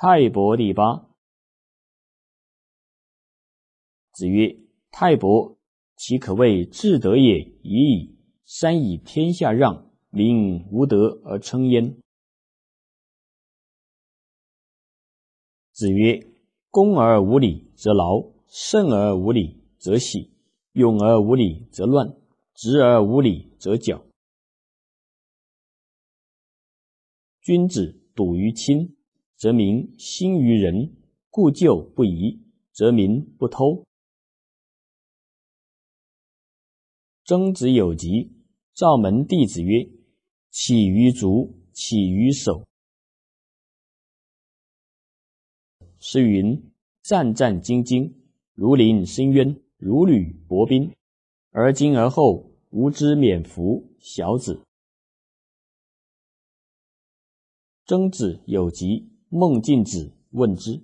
泰伯第八。子曰：“泰伯，其可谓至德也已矣！山以天下让，民无德而称焉。”子曰：“恭而无礼则劳，慎而无礼则喜，勇而无礼则乱，直而无礼则绞。”君子笃于亲。则民心于人，故旧不移，则民不偷。曾子有疾，召门弟子曰：“起于足，起于手。”诗云：“战战兢兢，如临深渊，如履薄冰。”而今而后，吾知免服，小子。曾子有疾。孟敬子问之，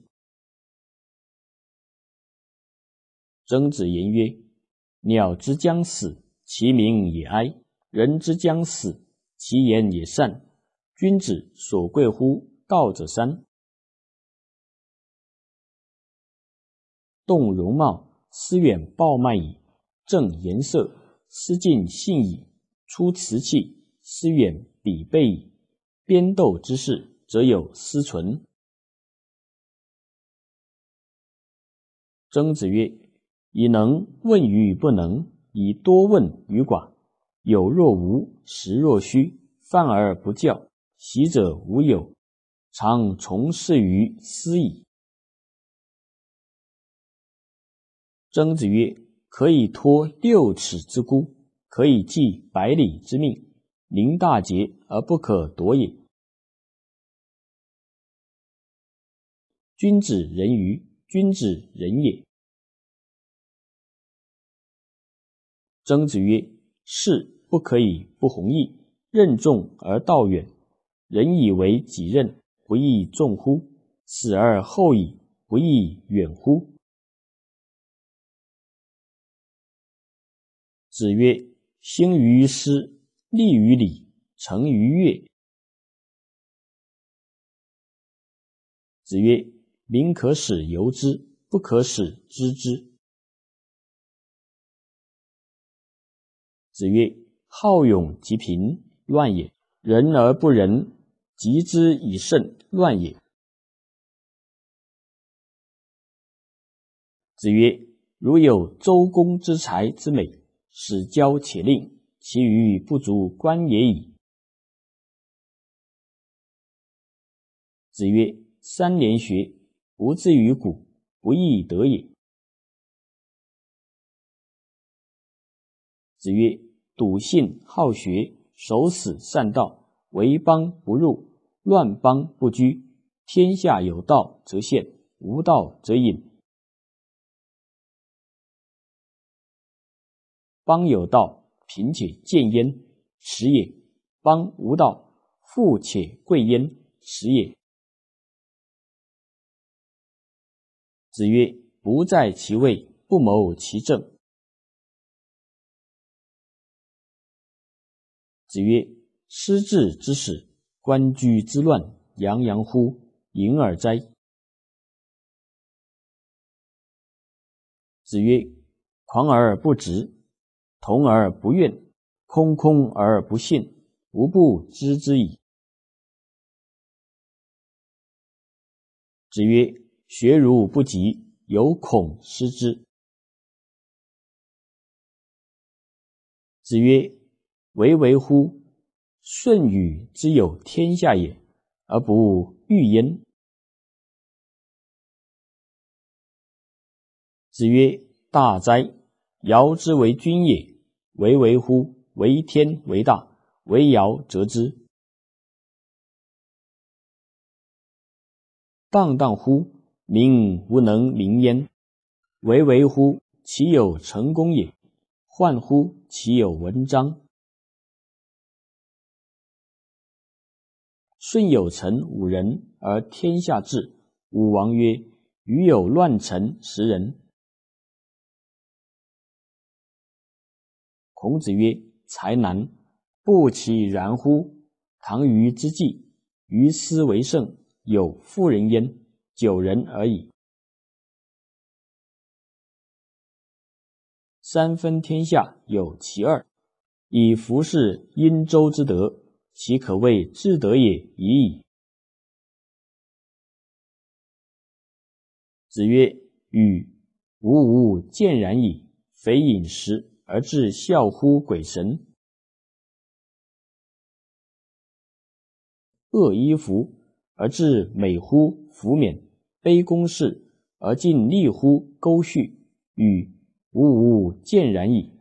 曾子言曰：“鸟之将死，其鸣也哀；人之将死，其言也善。君子所贵乎道者三：动容貌，思远暴慢矣；正颜色，思近信矣；出辞器，思远鄙倍矣。边斗之事。”则有思存。曾子曰：“以能问于不能，以多问于寡，有若无，实若虚，犯而不教。习者无有，常从事于斯矣。”曾子曰：“可以托六尺之孤，可以寄百里之命，临大节而不可夺也。”君子仁于，君子仁也。曾子曰：“士不可以不弘毅，任重而道远。人以为己任，不亦重乎？死而后已，不亦远乎？”子曰：“兴于诗，立于礼，成于乐。”子曰。民可使由之，不可使知之。子曰：“好勇及贫，乱也；仁而不仁，及之以胜，乱也。”子曰：“如有周公之才之美，使交且令，其余不足观也矣。”子曰：“三年学。”不至于古，不亦得也？子曰：“笃信好学，守死善道。为邦不入，乱邦不居。天下有道则现，无道则隐。邦有道，贫且贱焉，耻也；邦无道，富且贵焉，耻也。”子曰：“不在其位，不谋其政。”子曰：“失志之始，官居之乱，洋洋乎隐而哉？”子曰：“狂而不直，同而不怨，空空而不信，吾不知之矣。”子曰。学如不及，犹恐失之。子曰：“唯唯乎，舜禹之有天下也，而不欲焉。”子曰：“大哉，尧之为君也！唯唯乎，为天为大，唯尧则之。荡荡乎！”民无能名焉，唯唯乎其有成功也；幻乎其有文章。舜有臣五人而天下治，武王曰：“余有乱臣十人。”孔子曰：“才难，不其然乎？唐虞之计，于斯为盛，有妇人焉。”九人而已，三分天下有其二，以服事殷周之德，其可谓至德也已矣。子曰：“与吾吾见然矣。非饮食而至孝乎？鬼神恶衣服而至美乎？福冕。”卑宫室而尽力乎沟绪，与吾无见然矣。